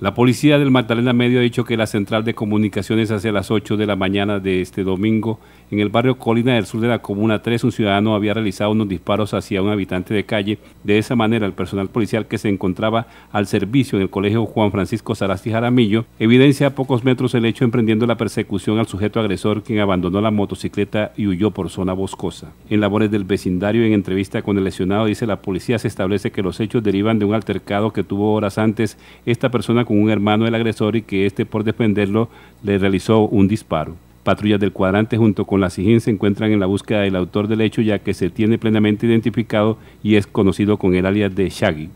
La policía del Magdalena Medio ha dicho que la central de comunicaciones hacia las 8 de la mañana de este domingo en el barrio Colina del Sur de la Comuna 3 un ciudadano había realizado unos disparos hacia un habitante de calle. De esa manera el personal policial que se encontraba al servicio en el colegio Juan Francisco Sarasti Jaramillo evidencia a pocos metros el hecho emprendiendo la persecución al sujeto agresor quien abandonó la motocicleta y huyó por zona boscosa. En labores del vecindario en entrevista con el lesionado dice la policía se establece que los hechos derivan de un altercado que tuvo horas antes esta persona con un hermano del agresor y que éste, por defenderlo le realizó un disparo. Patrullas del cuadrante junto con la SIGIN se encuentran en la búsqueda del autor del hecho ya que se tiene plenamente identificado y es conocido con el alias de Shaggy.